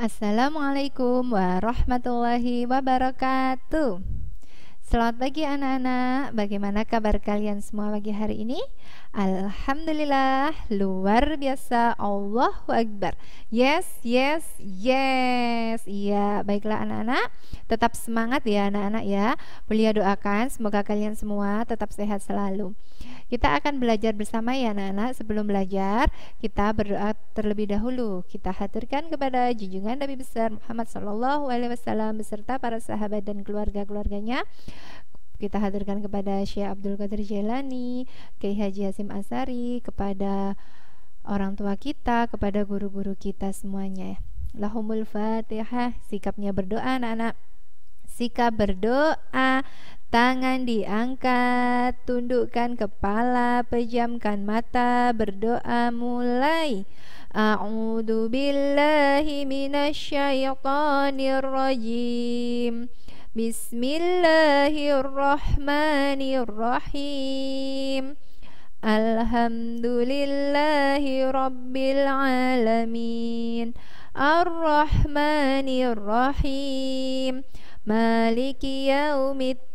Assalamualaikum warahmatullahi wabarakatuh. Selamat pagi anak-anak. Bagaimana kabar kalian semua pagi hari ini? Alhamdulillah, luar biasa. Allahu akbar. Yes, yes, yes. Iya, baiklah anak-anak. Tetap semangat ya anak-anak ya. Beliau doakan semoga kalian semua tetap sehat selalu. Kita akan belajar bersama ya anak-anak. Sebelum belajar, kita berdoa terlebih dahulu. Kita haturkan kepada junjungan Nabi besar Muhammad SAW alaihi wasallam beserta para sahabat dan keluarga-keluarganya kita hadirkan kepada Syekh Abdul Qadir Jailani, Kiai Haji Hasim Asari, kepada orang tua kita, kepada guru-guru kita semuanya. Lahumul Fatihah, sikapnya berdoa anak-anak. Sikap berdoa Tangan diangkat, tundukkan kepala, pejamkan mata, berdoa mulai. A'udzu billahi minasyaitonir rajim. Bismillahirrahmanirrahim. Alhamdulillahi rabbil alamin. ar Maliki yaumiddin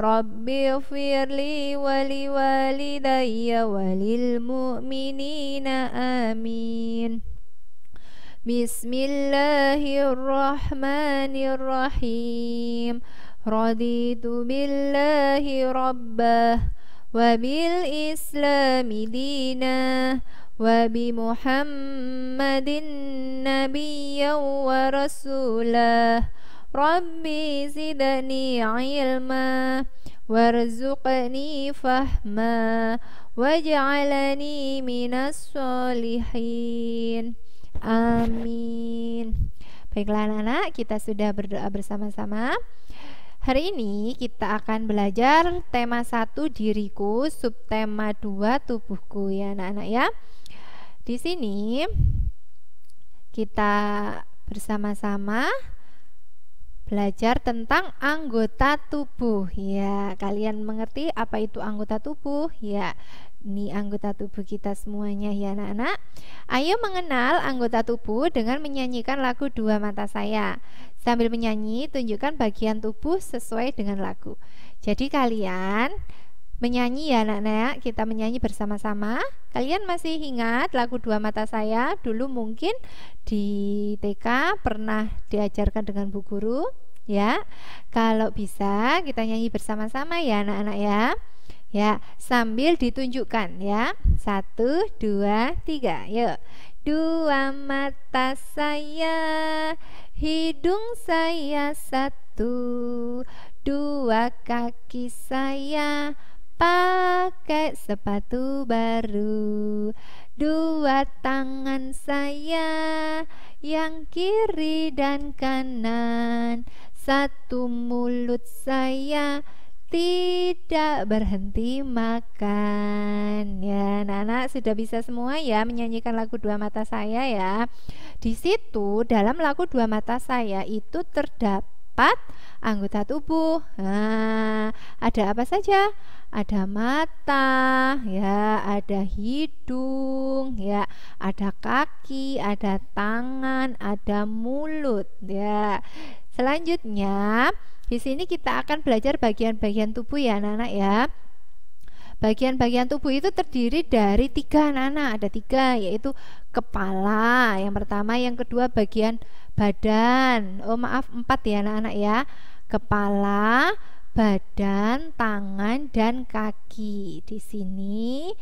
ربي اغفر لي ولوالدي وللمؤمنين آمين بسم الله الرحمن الرحيم رضيت بالله ربا وبالإسلام دينا وبمحمد نبيا ورسولا Rabbi zidni ilma warzuqni fahma waj'alni minas solihin amin baiklah anak-anak kita sudah berdoa bersama-sama Hari ini kita akan belajar tema 1 diriku, subtema 2 tubuhku ya anak-anak ya. Di sini kita bersama-sama belajar tentang anggota tubuh. Ya, kalian mengerti apa itu anggota tubuh? Ya, ini anggota tubuh kita semuanya ya anak-anak. Ayo mengenal anggota tubuh dengan menyanyikan lagu Dua Mata Saya. Sambil menyanyi, tunjukkan bagian tubuh sesuai dengan lagu. Jadi kalian menyanyi ya anak-anak kita menyanyi bersama-sama kalian masih ingat lagu dua mata saya dulu mungkin di TK pernah diajarkan dengan bu guru ya kalau bisa kita nyanyi bersama-sama ya anak-anak ya ya sambil ditunjukkan ya satu dua tiga yuk dua mata saya hidung saya satu dua kaki saya pakai sepatu baru Dua tangan saya yang kiri dan kanan Satu mulut saya tidak berhenti makan ya anak-anak sudah bisa semua ya menyanyikan lagu dua mata saya ya di situ dalam lagu dua mata saya itu terdapat anggota tubuh. Nah, ada apa saja? Ada mata, ya, ada hidung, ya, ada kaki, ada tangan, ada mulut, ya. Selanjutnya, di sini kita akan belajar bagian-bagian tubuh ya, anak-anak ya bagian-bagian tubuh itu terdiri dari tiga anak-anak ada tiga yaitu kepala yang pertama yang kedua bagian badan oh maaf empat ya anak-anak ya kepala, badan, tangan, dan kaki. Di sini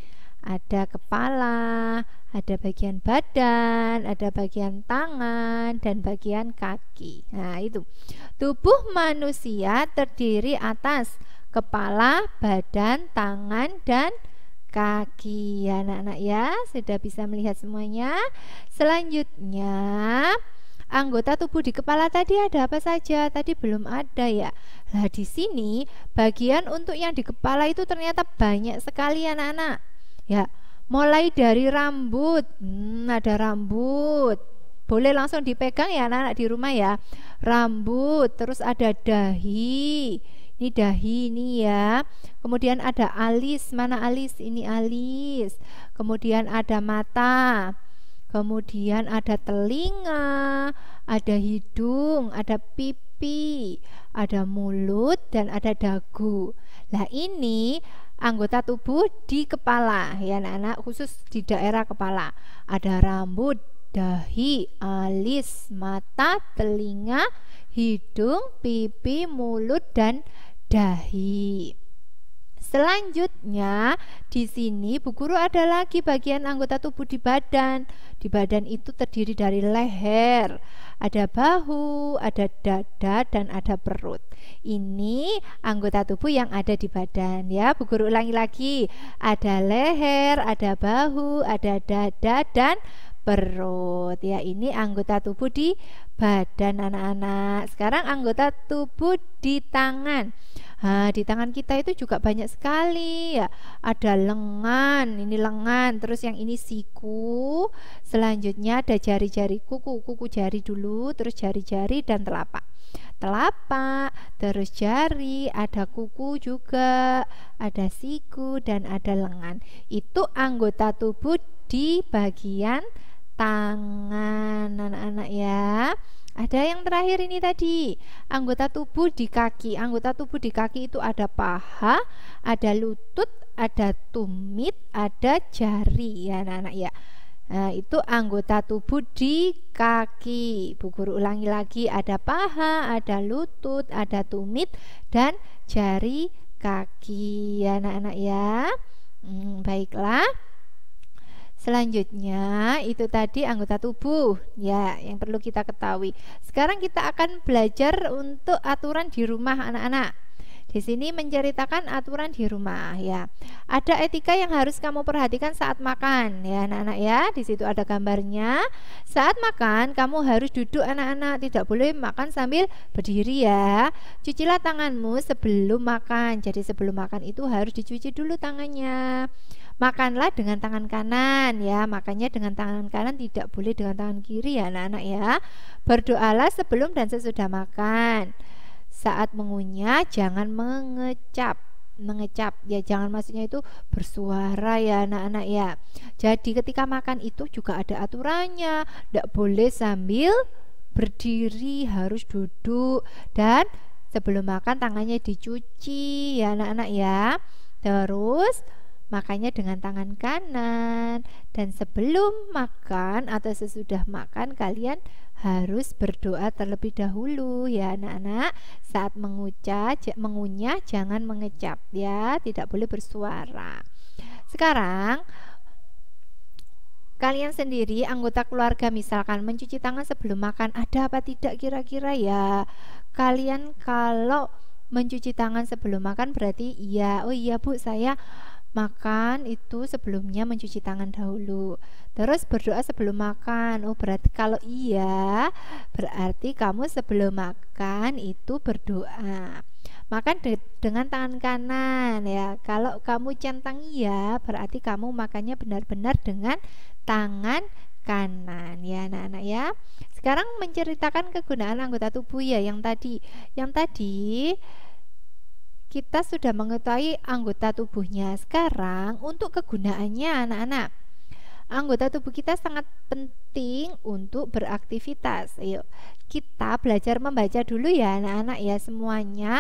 ada kepala, ada bagian badan, ada bagian tangan, dan bagian kaki. Nah, itu tubuh manusia terdiri atas kepala, badan, tangan, dan kaki. Ya, anak-anak ya, sudah bisa melihat semuanya. Selanjutnya, anggota tubuh di kepala tadi ada apa saja? Tadi belum ada ya. Nah, di sini bagian untuk yang di kepala itu ternyata banyak sekali anak-anak. Ya, mulai dari rambut. Hmm, ada rambut. Boleh langsung dipegang ya anak-anak di rumah ya. Rambut, terus ada dahi. Ini dahi ini ya. Kemudian ada alis, mana alis? Ini alis. Kemudian ada mata kemudian ada telinga, ada hidung, ada pipi, ada mulut, dan ada dagu. lah ini anggota tubuh di kepala, ya anak-anak, khusus di daerah kepala. Ada rambut, dahi, alis, mata, telinga, hidung, pipi, mulut, dan dahi. Selanjutnya, di sini Bu Guru ada lagi bagian anggota tubuh di badan. Di badan itu terdiri dari leher, ada bahu, ada dada, dan ada perut. Ini anggota tubuh yang ada di badan ya. Bu Guru ulangi lagi. Ada leher, ada bahu, ada dada, dan perut ya ini anggota tubuh di badan anak-anak sekarang anggota tubuh di tangan Nah, di tangan kita itu juga banyak sekali ya. Ada lengan, ini lengan, terus yang ini siku, selanjutnya ada jari-jari kuku, kuku jari dulu, terus jari-jari dan telapak. Telapak, terus jari, ada kuku juga, ada siku dan ada lengan. Itu anggota tubuh di bagian tangan anak-anak ya. Ada yang terakhir ini tadi, anggota tubuh di kaki. Anggota tubuh di kaki itu ada paha, ada lutut, ada tumit, ada jari ya anak-anak ya. Nah, itu anggota tubuh di kaki. Bu guru ulangi lagi, ada paha, ada lutut, ada tumit dan jari kaki ya anak-anak ya. Hmm, baiklah. Selanjutnya itu tadi anggota tubuh ya yang perlu kita ketahui. Sekarang kita akan belajar untuk aturan di rumah anak-anak. Di sini menceritakan aturan di rumah ya. Ada etika yang harus kamu perhatikan saat makan ya anak-anak ya. Di situ ada gambarnya. Saat makan kamu harus duduk anak-anak, tidak boleh makan sambil berdiri ya. Cucilah tanganmu sebelum makan. Jadi sebelum makan itu harus dicuci dulu tangannya makanlah dengan tangan kanan ya makanya dengan tangan kanan tidak boleh dengan tangan kiri ya anak-anak ya berdoalah sebelum dan sesudah makan saat mengunyah jangan mengecap mengecap ya jangan maksudnya itu bersuara ya anak-anak ya jadi ketika makan itu juga ada aturannya tidak boleh sambil berdiri harus duduk dan sebelum makan tangannya dicuci ya anak-anak ya terus Makanya dengan tangan kanan dan sebelum makan atau sesudah makan kalian harus berdoa terlebih dahulu ya anak-anak. Saat mengucap mengunyah jangan mengecap ya, tidak boleh bersuara. Sekarang kalian sendiri anggota keluarga misalkan mencuci tangan sebelum makan ada apa tidak kira-kira ya kalian kalau mencuci tangan sebelum makan berarti iya oh iya bu saya makan itu sebelumnya mencuci tangan dahulu. Terus berdoa sebelum makan. Oh, berarti kalau iya, berarti kamu sebelum makan itu berdoa. Makan de dengan tangan kanan ya. Kalau kamu centang iya, berarti kamu makannya benar-benar dengan tangan kanan ya anak-anak ya. Sekarang menceritakan kegunaan anggota tubuh ya yang tadi. Yang tadi kita sudah mengetahui anggota tubuhnya. Sekarang untuk kegunaannya anak-anak. Anggota tubuh kita sangat penting untuk beraktivitas. ayo kita belajar membaca dulu ya anak-anak ya semuanya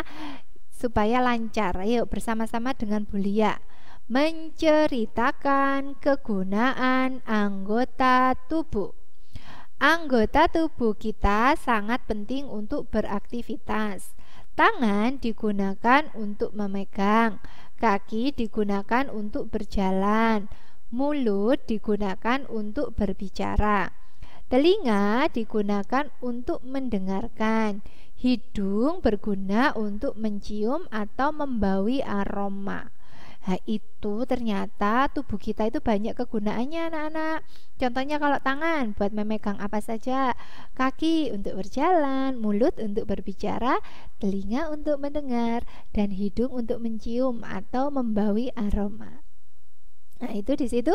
supaya lancar. Yuk bersama-sama dengan Bulia menceritakan kegunaan anggota tubuh. Anggota tubuh kita sangat penting untuk beraktivitas Tangan digunakan untuk memegang, kaki digunakan untuk berjalan, mulut digunakan untuk berbicara, telinga digunakan untuk mendengarkan, hidung berguna untuk mencium atau membawi aroma. Nah, itu ternyata tubuh kita itu banyak kegunaannya anak-anak. Contohnya kalau tangan buat memegang apa saja, kaki untuk berjalan, mulut untuk berbicara, telinga untuk mendengar, dan hidung untuk mencium atau membawi aroma. Nah, itu di situ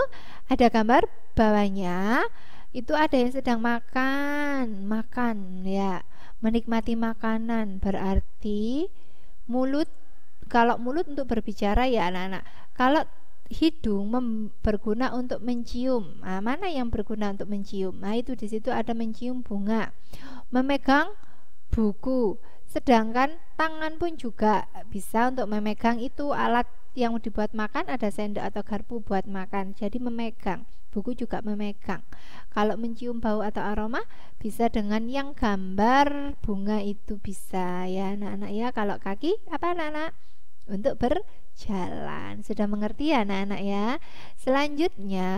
ada gambar bawahnya itu ada yang sedang makan, makan ya, menikmati makanan berarti mulut kalau mulut untuk berbicara ya anak-anak kalau hidung berguna untuk mencium nah, mana yang berguna untuk mencium nah itu di situ ada mencium bunga memegang buku sedangkan tangan pun juga bisa untuk memegang itu alat yang dibuat makan ada sendok atau garpu buat makan jadi memegang buku juga memegang kalau mencium bau atau aroma bisa dengan yang gambar bunga itu bisa ya anak-anak ya kalau kaki apa anak-anak untuk berjalan. Sudah mengerti ya anak-anak ya? Selanjutnya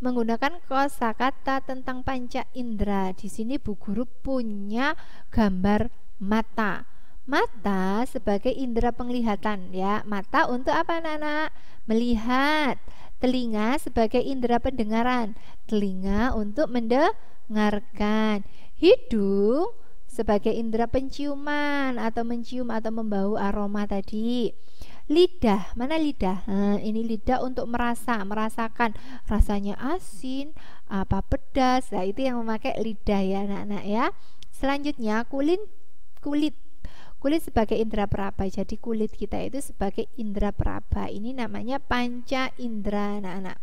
menggunakan kosakata tentang panca indera. Di sini Bu Guru punya gambar mata. Mata sebagai indera penglihatan ya. Mata untuk apa anak-anak? Melihat. Telinga sebagai indera pendengaran. Telinga untuk mendengarkan. Hidung sebagai indera penciuman atau mencium atau membau aroma tadi lidah mana lidah nah, ini lidah untuk merasa merasakan rasanya asin apa pedas nah itu yang memakai lidah ya anak-anak ya selanjutnya kulit kulit kulit sebagai indera peraba jadi kulit kita itu sebagai indera peraba ini namanya panca indera anak-anak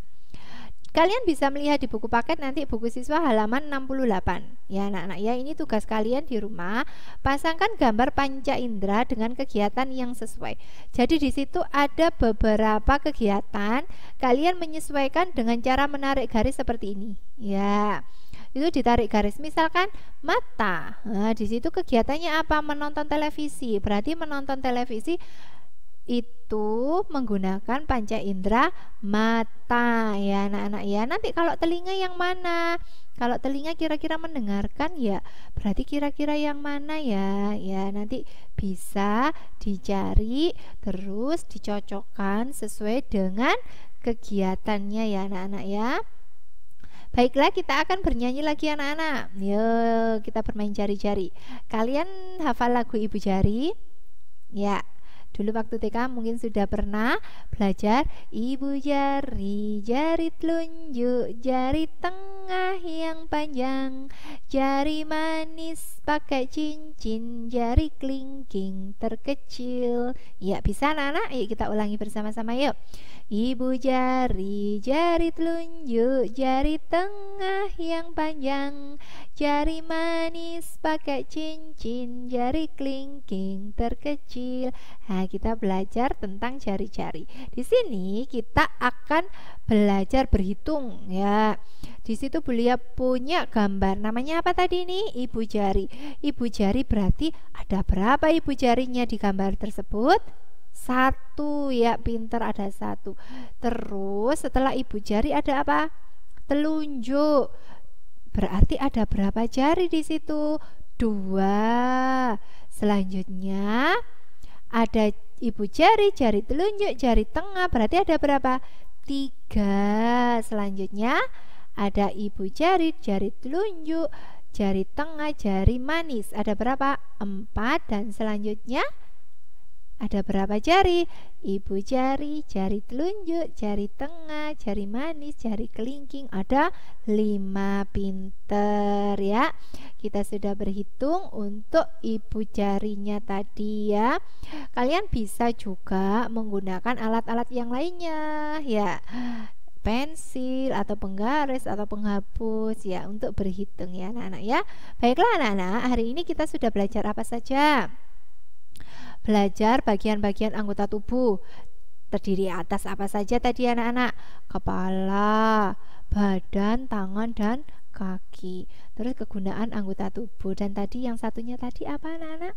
Kalian bisa melihat di buku paket nanti buku siswa halaman 68. Ya anak-anak ya ini tugas kalian di rumah, pasangkan gambar panca indera dengan kegiatan yang sesuai. Jadi di situ ada beberapa kegiatan, kalian menyesuaikan dengan cara menarik garis seperti ini. Ya. Itu ditarik garis misalkan mata. Nah, di situ kegiatannya apa? Menonton televisi. Berarti menonton televisi itu menggunakan panca indera mata ya anak-anak ya nanti kalau telinga yang mana kalau telinga kira-kira mendengarkan ya berarti kira-kira yang mana ya ya nanti bisa dicari terus dicocokkan sesuai dengan kegiatannya ya anak-anak ya Baiklah, kita akan bernyanyi lagi anak-anak. Yuk, kita bermain jari-jari. Kalian hafal lagu Ibu Jari? Ya. Dulu waktu TK mungkin sudah pernah belajar ibu jari, jari telunjuk, jari tengah yang panjang, jari manis pakai cincin, jari kelingking terkecil. Ya, bisa anak-anak? Yuk kita ulangi bersama-sama yuk. Ibu jari, jari telunjuk, jari tengah yang panjang, Jari manis pakai cincin, jari kelingking terkecil. Nah, kita belajar tentang jari-jari. Di sini kita akan belajar berhitung ya. Di situ beliau punya gambar. Namanya apa tadi ini? Ibu jari. Ibu jari berarti ada berapa ibu jarinya di gambar tersebut? Satu ya, pinter ada satu. Terus setelah ibu jari ada apa? Telunjuk Berarti ada berapa jari di situ? Dua. Selanjutnya ada ibu jari, jari telunjuk, jari tengah. Berarti ada berapa? Tiga. Selanjutnya ada ibu jari, jari telunjuk, jari tengah, jari manis. Ada berapa? Empat. Dan selanjutnya ada berapa jari? Ibu jari, jari telunjuk, jari tengah, jari manis, jari kelingking Ada lima pinter ya Kita sudah berhitung untuk ibu jarinya tadi ya Kalian bisa juga menggunakan alat-alat yang lainnya ya pensil atau penggaris atau penghapus ya untuk berhitung ya anak-anak ya. Baiklah anak-anak, hari ini kita sudah belajar apa saja? Belajar bagian-bagian anggota tubuh terdiri atas apa saja tadi anak-anak? Kepala, badan, tangan, dan kaki. Terus kegunaan anggota tubuh dan tadi yang satunya tadi apa anak-anak?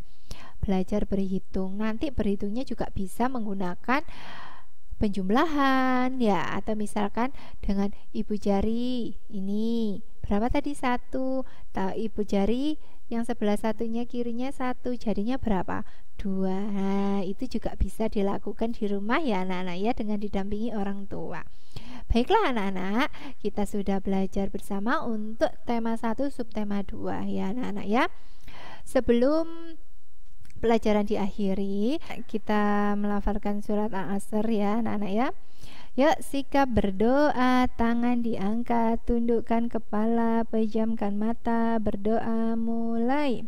Belajar berhitung. Nanti berhitungnya juga bisa menggunakan penjumlahan ya atau misalkan dengan ibu jari ini berapa tadi satu tahu ibu jari yang sebelah satunya kirinya satu jadinya berapa dua nah, itu juga bisa dilakukan di rumah ya anak-anak ya dengan didampingi orang tua baiklah anak-anak kita sudah belajar bersama untuk tema satu subtema dua ya anak-anak ya sebelum pelajaran diakhiri kita melafalkan surat al-asr ya anak-anak ya Yuk, sikap berdoa, tangan diangkat, tundukkan kepala, pejamkan mata, berdoa mulai.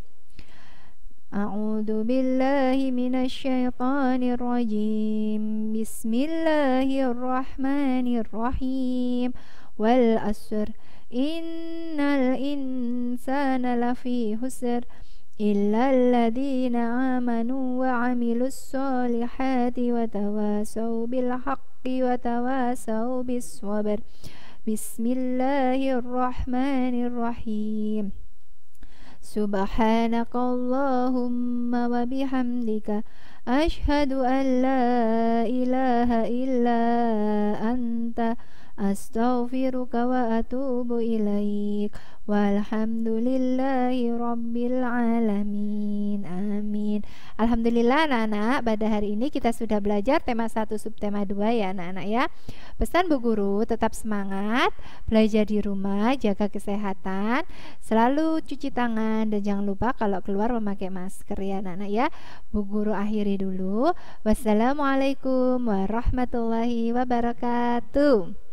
A'udzu billahi minasyaitonir rajim. Bismillahirrahmanirrahim. Wal 'asr. Innal insana lafi husr. Illa alladziina amanu wa 'amilus shalihaati wa tawaasaw bil haqq. وتواصوا بالصبر بسم الله الرحمن الرحيم سبحانك اللهم وبحمدك أشهد أن لا إله إلا أنت أستغفرك وأتوب إليك والحمد لله Rabbil Alamin Amin Alhamdulillah anak-anak pada hari ini kita sudah belajar tema 1 subtema 2 ya anak-anak ya Pesan Bu Guru tetap semangat belajar di rumah jaga kesehatan selalu cuci tangan dan jangan lupa kalau keluar memakai masker ya anak-anak ya Bu Guru akhiri dulu. Wassalamualaikum warahmatullahi wabarakatuh.